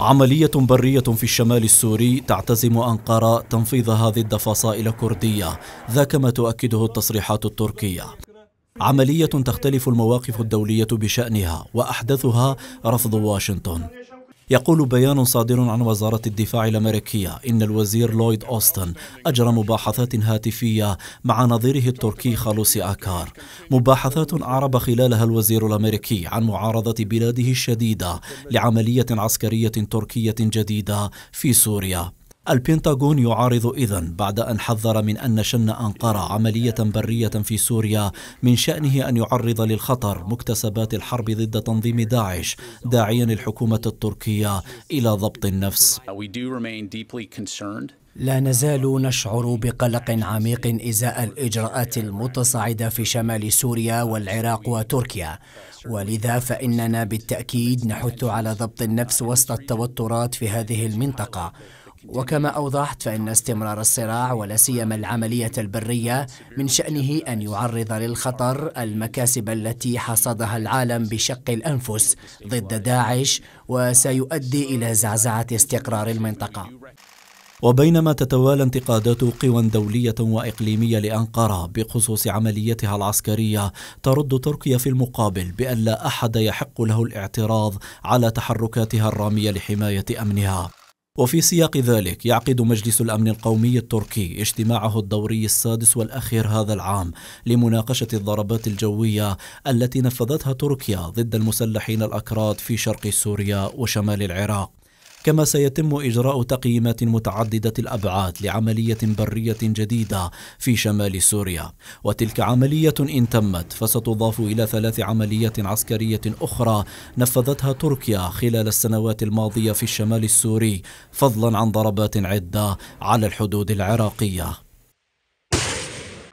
عملية برية في الشمال السوري تعتزم أنقرة تنفيذها ضد فصائل كردية ذاك ما تؤكده التصريحات التركية عملية تختلف المواقف الدولية بشأنها وأحدثها رفض واشنطن يقول بيان صادر عن وزارة الدفاع الأمريكية إن الوزير لويد أوستن أجرى مباحثات هاتفية مع نظيره التركي خالوسي آكار مباحثات أعرب خلالها الوزير الأمريكي عن معارضة بلاده الشديدة لعملية عسكرية تركية جديدة في سوريا البنتاغون يعارض إذا بعد أن حذر من أن شن أنقرة عملية برية في سوريا من شأنه أن يعرض للخطر مكتسبات الحرب ضد تنظيم داعش داعيا الحكومة التركية إلى ضبط النفس uh, لا نزال نشعر بقلق عميق ازاء الاجراءات المتصاعده في شمال سوريا والعراق وتركيا ولذا فاننا بالتاكيد نحث على ضبط النفس وسط التوترات في هذه المنطقه وكما أوضحت فإن استمرار الصراع ولا سيما العملية البرية من شأنه أن يعرض للخطر المكاسب التي حصدها العالم بشق الأنفس ضد داعش وسيؤدي إلى زعزعة استقرار المنطقة وبينما تتوالى انتقادات قوى دولية وإقليمية لأنقرة بخصوص عمليتها العسكرية ترد تركيا في المقابل بأن لا أحد يحق له الاعتراض على تحركاتها الرامية لحماية أمنها وفي سياق ذلك يعقد مجلس الامن القومي التركي اجتماعه الدوري السادس والاخير هذا العام لمناقشه الضربات الجويه التي نفذتها تركيا ضد المسلحين الاكراد في شرق سوريا وشمال العراق كما سيتم إجراء تقييمات متعددة الأبعاد لعملية برية جديدة في شمال سوريا وتلك عملية إن تمت فستضاف إلى ثلاث عمليات عسكرية أخرى نفذتها تركيا خلال السنوات الماضية في الشمال السوري فضلا عن ضربات عدة على الحدود العراقية